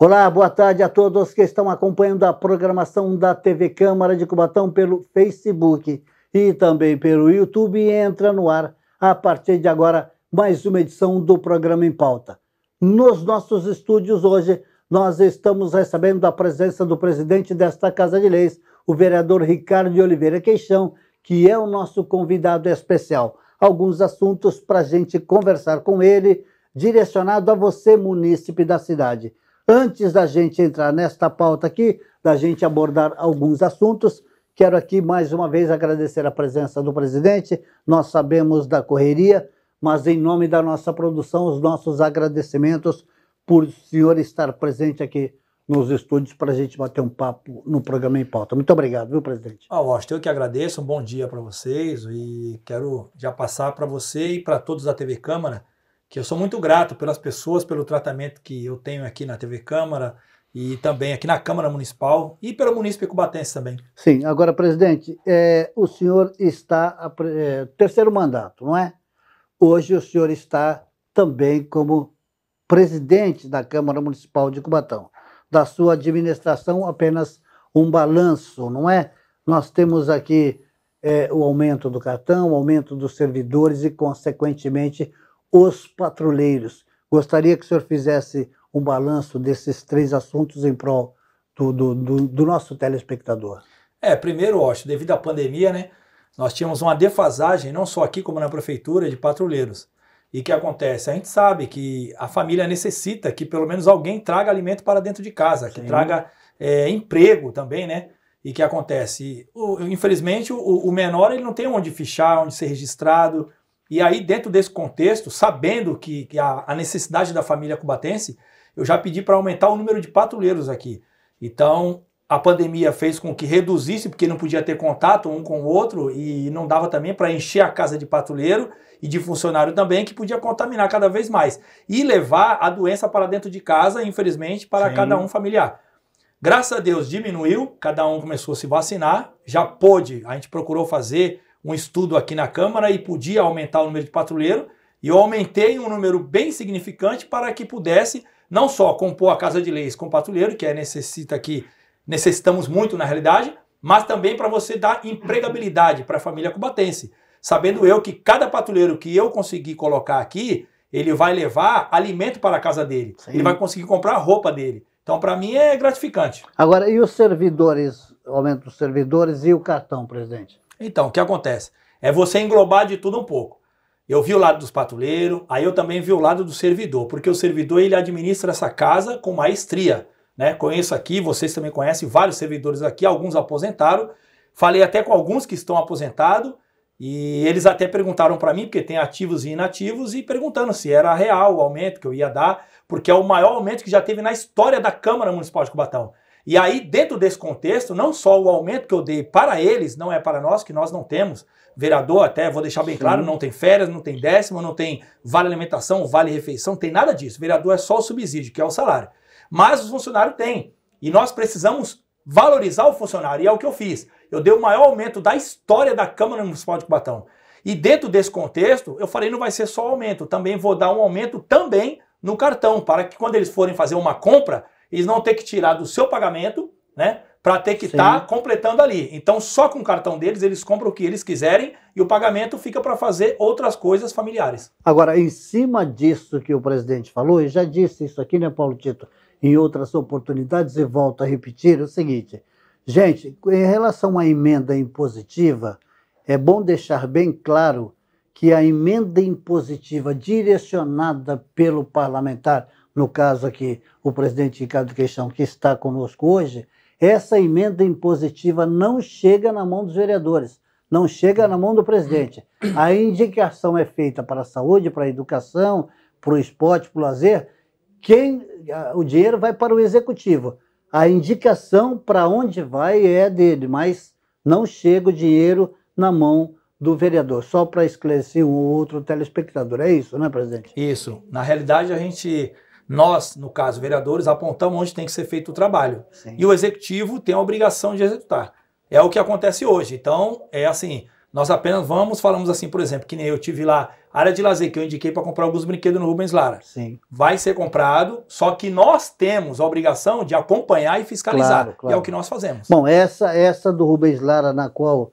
Olá, boa tarde a todos que estão acompanhando a programação da TV Câmara de Cubatão pelo Facebook e também pelo YouTube. Entra no ar a partir de agora mais uma edição do programa em pauta. Nos nossos estúdios hoje, nós estamos recebendo a presença do presidente desta Casa de Leis, o vereador Ricardo de Oliveira Queixão, que é o nosso convidado especial. Alguns assuntos para a gente conversar com ele, direcionado a você, munícipe da cidade. Antes da gente entrar nesta pauta aqui, da gente abordar alguns assuntos, quero aqui mais uma vez agradecer a presença do presidente. Nós sabemos da correria, mas em nome da nossa produção, os nossos agradecimentos por o senhor estar presente aqui nos estúdios para a gente bater um papo no programa em pauta. Muito obrigado, viu, presidente? Ah, Austin, eu que agradeço. Um bom dia para vocês e quero já passar para você e para todos da TV Câmara que eu sou muito grato pelas pessoas, pelo tratamento que eu tenho aqui na TV Câmara e também aqui na Câmara Municipal e pelo município cubatense também. Sim, agora, presidente, é, o senhor está é, terceiro mandato, não é? Hoje o senhor está também como presidente da Câmara Municipal de Cubatão. Da sua administração, apenas um balanço, não é? Nós temos aqui é, o aumento do cartão, o aumento dos servidores e, consequentemente, os patrulheiros. Gostaria que o senhor fizesse um balanço desses três assuntos em prol do, do, do, do nosso telespectador. É, primeiro, acho devido à pandemia, né, nós tínhamos uma defasagem, não só aqui como na prefeitura, de patrulheiros. E que acontece? A gente sabe que a família necessita que pelo menos alguém traga alimento para dentro de casa, Sim. que traga é, emprego também, né? E que acontece? O, infelizmente, o, o, menor ele não tem onde fichar, onde ser registrado, e aí, dentro desse contexto, sabendo que, que a, a, necessidade da família cubatense, eu já pedi para aumentar o número de patrulheiros aqui. Então, a pandemia fez com que reduzisse, porque não podia ter contato um com o outro e não dava também para encher a casa de patrulheiro e de funcionário também, que podia contaminar cada vez mais e levar a doença para dentro de casa, infelizmente, para Sim. cada um familiar. Graças a Deus diminuiu, cada um começou a se vacinar, já pôde, a gente procurou fazer um estudo aqui na Câmara e podia aumentar o número de patrulheiro, e eu aumentei um número bem significante para que pudesse não só compor a Casa de Leis com patrulheiro, que é necessita aqui necessitamos muito na realidade, mas também para você dar empregabilidade para a família cubatense. Sabendo eu que cada patrulheiro que eu conseguir colocar aqui, ele vai levar alimento para a casa dele, Sim. ele vai conseguir comprar a roupa dele. Então, para mim, é gratificante. Agora, e os servidores, aumento dos servidores e o cartão, presidente? Então, o que acontece? É você englobar de tudo um pouco. Eu vi o lado dos patrulheiros, aí eu também vi o lado do servidor, porque o servidor ele administra essa casa com maestria. Né? Conheço aqui, vocês também conhecem vários servidores aqui, alguns aposentaram. Falei até com alguns que estão aposentados e eles até perguntaram para mim, porque tem ativos e inativos, e perguntando se era real o aumento que eu ia dar, porque é o maior aumento que já teve na história da Câmara Municipal de Cubatão. E aí, dentro desse contexto, não só o aumento que eu dei para eles, não é para nós, que nós não temos. Vereador, até vou deixar bem Sim. claro, não tem férias, não tem décimo, não tem vale alimentação, vale refeição, não tem nada disso. Vereador é só o subsídio, que é o salário. Mas o funcionário tem E nós precisamos valorizar o funcionário. E é o que eu fiz. Eu dei o maior aumento da história da Câmara Municipal de Cubatão. E dentro desse contexto, eu falei, não vai ser só aumento, também vou dar um aumento também no cartão, para que quando eles forem fazer uma compra, eles não ter que tirar do seu pagamento, né? Para ter que estar tá completando ali. Então, só com o cartão deles, eles compram o que eles quiserem e o pagamento fica para fazer outras coisas familiares. Agora, em cima disso que o presidente falou, e já disse isso aqui, né, Paulo Tito, em outras oportunidades, e volto a repetir é o seguinte: gente, em relação à emenda impositiva, é bom deixar bem claro que a emenda impositiva direcionada pelo parlamentar, no caso aqui o presidente Ricardo Queixão, que está conosco hoje, essa emenda impositiva não chega na mão dos vereadores, não chega na mão do presidente. A indicação é feita para a saúde, para a educação, para o esporte, para o lazer. Quem, o dinheiro vai para o executivo. A indicação para onde vai é dele, mas não chega o dinheiro na mão do vereador. Só para esclarecer um outro telespectador. É isso, né, presidente? Isso. Na realidade, a gente nós, no caso, vereadores, apontamos onde tem que ser feito o trabalho. Sim. E o executivo tem a obrigação de executar. É o que acontece hoje. Então, é assim, nós apenas vamos, falamos assim, por exemplo, que nem eu tive lá área de lazer que eu indiquei para comprar alguns brinquedos no Rubens Lara. Sim. Vai ser comprado, só que nós temos a obrigação de acompanhar e fiscalizar. Claro, claro. E é o que nós fazemos. Bom, essa essa do Rubens Lara, na qual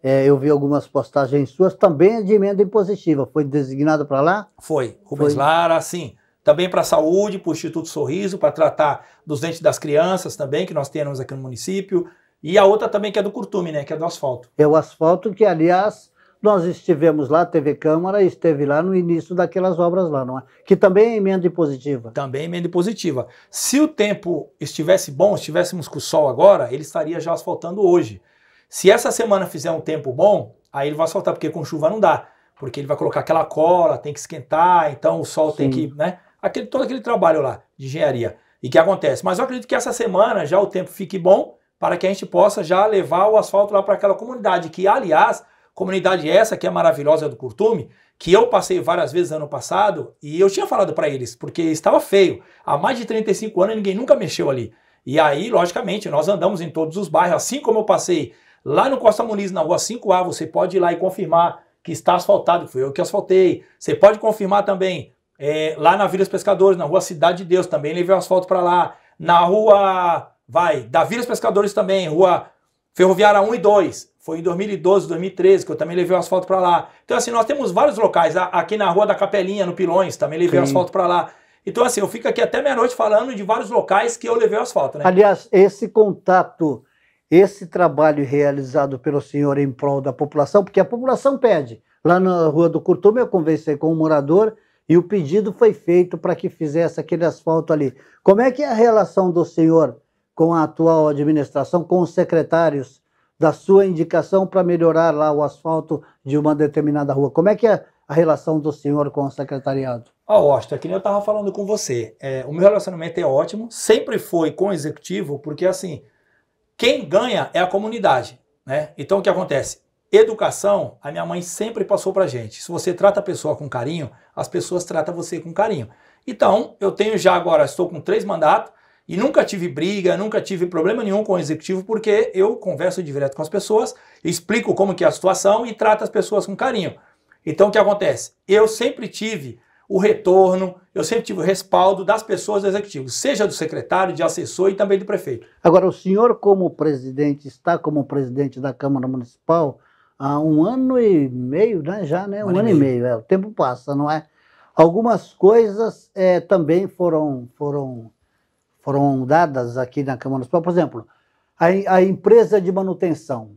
é, eu vi algumas postagens suas, também é de emenda impositiva. Foi designada para lá? Foi. Rubens Foi. Lara, sim. Também para a saúde, para o Instituto Sorriso, para tratar dos dentes das crianças também, que nós temos aqui no município. E a outra também que é do curtume, né? Que é do asfalto. É o asfalto que, aliás, nós estivemos lá, TV Câmara, esteve lá no início daquelas obras lá, não é? Que também é emenda positiva. Também é emenda positiva. Se o tempo estivesse bom, estivéssemos com o sol agora, ele estaria já asfaltando hoje. Se essa semana fizer um tempo bom, aí ele vai asfaltar, porque com chuva não dá. Porque ele vai colocar aquela cola, tem que esquentar, então o sol Sim. tem que, né? aquele, todo aquele trabalho lá de engenharia e que acontece. Mas eu acredito que essa semana já o tempo fique bom para que a gente possa já levar o asfalto lá para aquela comunidade, que aliás, comunidade essa que é maravilhosa do Curtume, que eu passei várias vezes ano passado e eu tinha falado para eles, porque estava feio. Há mais de 35 anos ninguém nunca mexeu ali. E aí, logicamente, nós andamos em todos os bairros, assim como eu passei lá no Costa Muniz, na rua 5A, você pode ir lá e confirmar que está asfaltado, foi eu que asfaltei. Você pode confirmar também é, lá na Vila dos Pescadores, na rua Cidade de Deus, também levei o asfalto para lá. Na rua, vai, da Vila dos Pescadores também, rua Ferroviária 1 e 2. Foi em 2012, 2013 que eu também levei o asfalto para lá. Então, assim, nós temos vários locais. Aqui na Rua da Capelinha, no Pilões, também levei Sim. o asfalto para lá. Então, assim, eu fico aqui até meia-noite falando de vários locais que eu levei o asfalto, né? Aliás, esse contato, esse trabalho realizado pelo senhor em prol da população, porque a população pede. Lá na Rua do Curtume, eu conversei com um morador e o pedido foi feito para que fizesse aquele asfalto ali. Como é que é a relação do senhor com a atual administração, com os secretários da sua indicação para melhorar lá o asfalto de uma determinada rua? Como é que é a relação do senhor com o secretariado? Ó, oh, Austin, que nem eu estava falando com você, é, o meu relacionamento é ótimo, sempre foi com o executivo, porque assim, quem ganha é a comunidade, né? Então o que acontece? Educação, a minha mãe sempre passou pra gente. Se você trata a pessoa com carinho, as pessoas tratam você com carinho. Então, eu tenho já agora, estou com três mandatos e nunca tive briga, nunca tive problema nenhum com o executivo, porque eu converso direto com as pessoas, explico como que é a situação e trato as pessoas com carinho. Então, o que acontece? Eu sempre tive o retorno, eu sempre tive o respaldo das pessoas do executivo, seja do secretário, de assessor e também do prefeito. Agora, o senhor, como presidente, está como presidente da Câmara Municipal, há um ano e meio, né? Já, né? Um, um ano, e meio, meio é, o tempo passa, não é? Algumas coisas é, também foram, foram, foram dadas aqui na Câmara Municipal. Por exemplo, a, a empresa de manutenção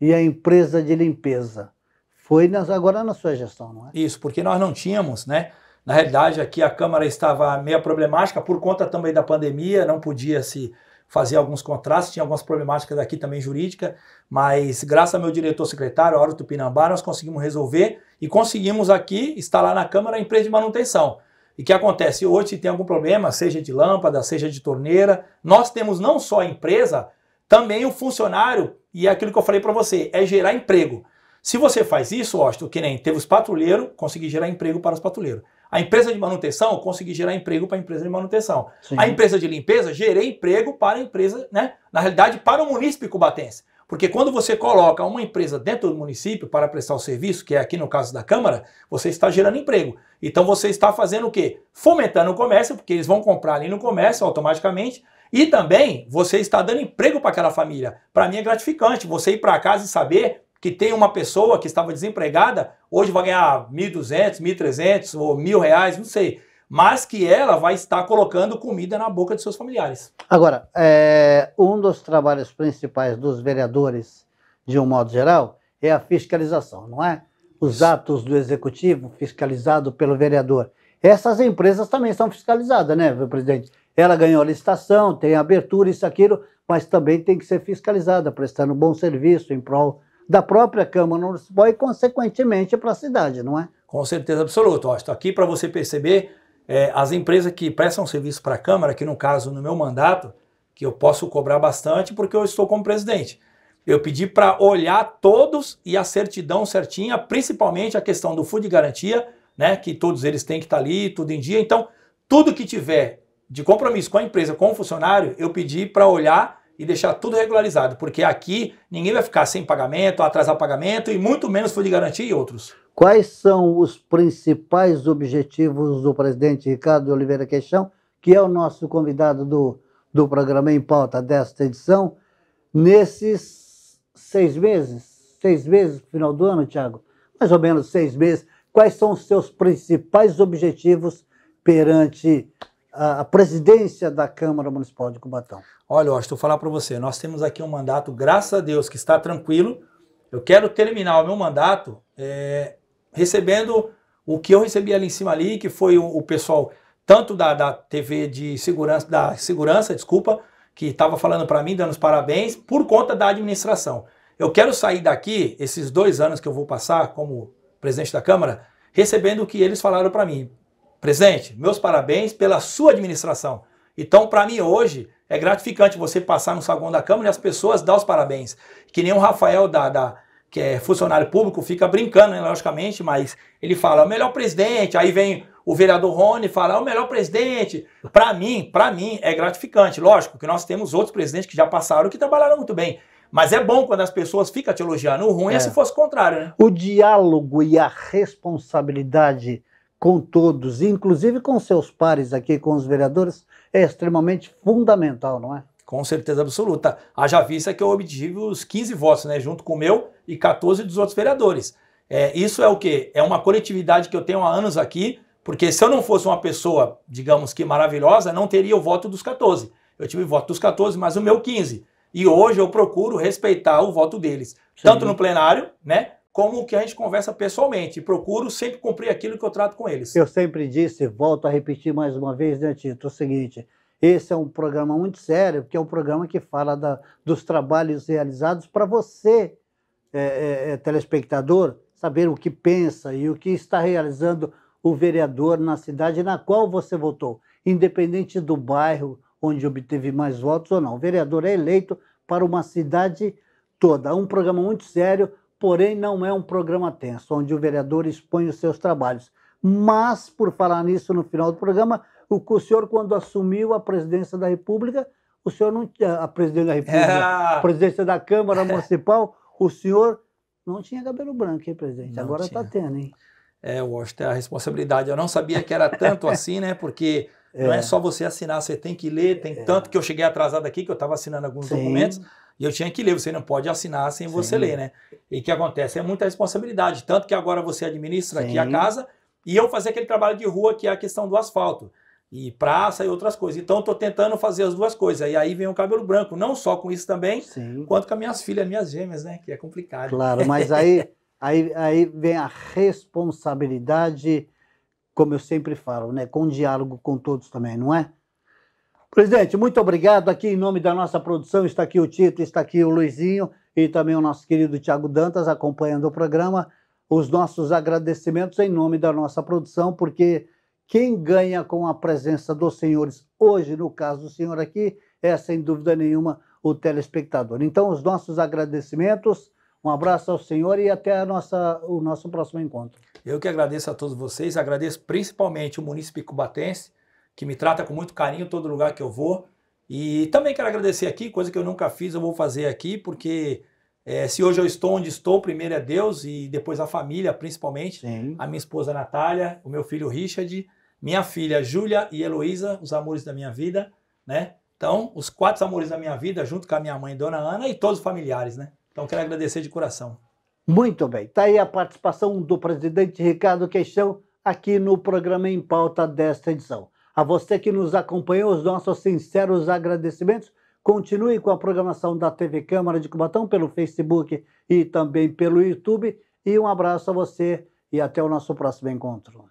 e a empresa de limpeza. Foi nas, agora na sua gestão, não é? Isso, porque nós não tínhamos, né? Na realidade, aqui a Câmara estava meio problemática por conta também da pandemia, não podia se fazia alguns contratos, tinha algumas problemáticas aqui também jurídica, mas graças ao meu diretor secretário, Auro Tupinambá, nós conseguimos resolver e conseguimos aqui instalar na Câmara a empresa de manutenção. E que acontece hoje, se tem algum problema, seja de lâmpada, seja de torneira, nós temos não só a empresa, também o funcionário, e é aquilo que eu falei para você, é gerar emprego. Se você faz isso, Austin, que nem teve os patrulheiros, consegui gerar emprego para os patrulheiros. A empresa de manutenção, eu consegui gerar emprego para a empresa de manutenção. Sim. A empresa de limpeza, gerei emprego para a empresa, né? Na realidade, para o município cubatense. Porque quando você coloca uma empresa dentro do município para prestar o serviço, que é aqui no caso da Câmara, você está gerando emprego. Então você está fazendo o quê? Fomentando o comércio, porque eles vão comprar ali no comércio automaticamente. E também você está dando emprego para aquela família. Para mim é gratificante você ir para casa e saber que tem uma pessoa que estava desempregada, hoje vai ganhar 1.200, 1.300 ou mil reais, não sei. Mas que ela vai estar colocando comida na boca de seus familiares. Agora, é, um dos trabalhos principais dos vereadores, de um modo geral, é a fiscalização, não é? Os atos do executivo fiscalizado pelo vereador. Essas empresas também são fiscalizadas, né, presidente? Ela ganhou licitação, tem abertura, isso, aquilo, mas também tem que ser fiscalizada, prestando bom serviço em prol da própria Câmara Municipal e, consequentemente, para a cidade, não é? Com certeza absoluta. Estou aqui para você perceber é, as empresas que prestam serviço para a Câmara, que no caso, no meu mandato, que eu posso cobrar bastante porque eu estou como presidente. Eu pedi para olhar todos e a certidão certinha, principalmente a questão do fundo de garantia, né, que todos eles têm que estar ali, tudo em dia. Então, tudo que tiver de compromisso com a empresa, com o funcionário, eu pedi para olhar e deixar tudo regularizado, porque aqui ninguém vai ficar sem pagamento, atrasar pagamento e muito menos foi de garantia e outros. Quais são os principais objetivos do presidente Ricardo Oliveira Queixão, que é o nosso convidado do, do programa em pauta desta edição, nesses seis meses? Seis meses, final do ano, Tiago? Mais ou menos seis meses. Quais são os seus principais objetivos perante a presidência da Câmara Municipal de Cubatão? Olha, eu acho que falar para você, nós temos aqui um mandato, graças a Deus, que está tranquilo. Eu quero terminar o meu mandato é, recebendo o que eu recebi ali em cima ali, que foi o, o pessoal tanto da, da TV de segurança, da segurança, desculpa, que estava falando para mim, dando os parabéns, por conta da administração. Eu quero sair daqui, esses dois anos que eu vou passar como presidente da Câmara, recebendo o que eles falaram para mim. Presidente, meus parabéns pela sua administração. Então, para mim hoje, é gratificante você passar no saguão da Câmara e as pessoas dar os parabéns. Que nem o Rafael, da, da que é funcionário público, fica brincando, né, logicamente, mas ele fala, o melhor presidente. Aí vem o vereador Rony fala, o melhor presidente. Para mim, para mim, é gratificante. Lógico que nós temos outros presidentes que já passaram que trabalharam muito bem. Mas é bom quando as pessoas ficam te elogiando. O ruim é, é se fosse o contrário, né? O diálogo e a responsabilidade com todos, inclusive com seus pares aqui, com os vereadores, é extremamente fundamental, não é? Com certeza absoluta. Haja vista que eu obtive os 15 votos, né? Junto com o meu e 14 dos outros vereadores. É, isso é o quê? É uma coletividade que eu tenho há anos aqui, porque se eu não fosse uma pessoa, digamos que maravilhosa, não teria o voto dos 14. Eu tive o voto dos 14, mas o meu 15. E hoje eu procuro respeitar o voto deles, Sim. tanto no plenário, né? como o que a gente conversa pessoalmente. procuro sempre cumprir aquilo que eu trato com eles. Eu sempre disse, volto a repetir mais uma vez, né, Tito, é o seguinte. Esse é um programa muito sério, porque é um programa que fala da, dos trabalhos realizados para você, é, é, é, telespectador, saber o que pensa e o que está realizando o vereador na cidade na qual você votou, independente do bairro onde obteve mais votos ou não. O vereador é eleito para uma cidade toda. É um programa muito sério porém não é um programa tenso, onde o vereador expõe os seus trabalhos. Mas, por falar nisso no final do programa, o, o senhor, quando assumiu a presidência da República, o senhor não a presidência da República, é. a presidência da Câmara Municipal, o senhor não tinha cabelo branco, hein, presidente? Não Agora está tendo, hein? É, Washington, a responsabilidade. Eu não sabia que era tanto assim, né? Porque é. não é só você assinar, você tem que ler. Tem é. tanto que eu cheguei atrasado aqui, que eu estava assinando alguns Sim. documentos e eu tinha que ler, você não pode assinar sem Sim. você ler, né? E o que acontece? É muita responsabilidade. Tanto que agora você administra Sim. aqui a casa e eu fazer aquele trabalho de rua que é a questão do asfalto. E praça e outras coisas. Então, estou tentando fazer as duas coisas. E aí vem o cabelo branco, não só com isso também, Sim. quanto com as minhas filhas, minhas gêmeas, né? Que é complicado. Claro, mas aí, aí, aí vem a responsabilidade, como eu sempre falo, né? Com diálogo com todos também, não é? Presidente, muito obrigado. Aqui em nome da nossa produção está aqui o Tito, está aqui o Luizinho e também o nosso querido Tiago Dantas acompanhando o programa. Os nossos agradecimentos em nome da nossa produção, porque quem ganha com a presença dos senhores hoje, no caso do senhor aqui, é sem dúvida nenhuma o telespectador. Então, os nossos agradecimentos. Um abraço ao senhor e até a nossa, o nosso próximo encontro. Eu que agradeço a todos vocês, agradeço principalmente o município cubatense que me trata com muito carinho todo lugar que eu vou. E também quero agradecer aqui, coisa que eu nunca fiz, eu vou fazer aqui, porque é, se hoje eu estou onde estou, primeiro é Deus e depois a família, principalmente. Sim. A minha esposa Natália, o meu filho Richard, minha filha Júlia e Heloísa, os amores da minha vida, né? Então, os quatro amores da minha vida, junto com a minha mãe, Dona Ana, e todos os familiares, né? Então, quero agradecer de coração. Muito bem. Está aí a participação do presidente Ricardo Queixão aqui no programa Em Pauta desta edição. A você que nos acompanhou, os nossos sinceros agradecimentos. Continue com a programação da TV Câmara de Cubatão pelo Facebook e também pelo YouTube. E um abraço a você e até o nosso próximo encontro.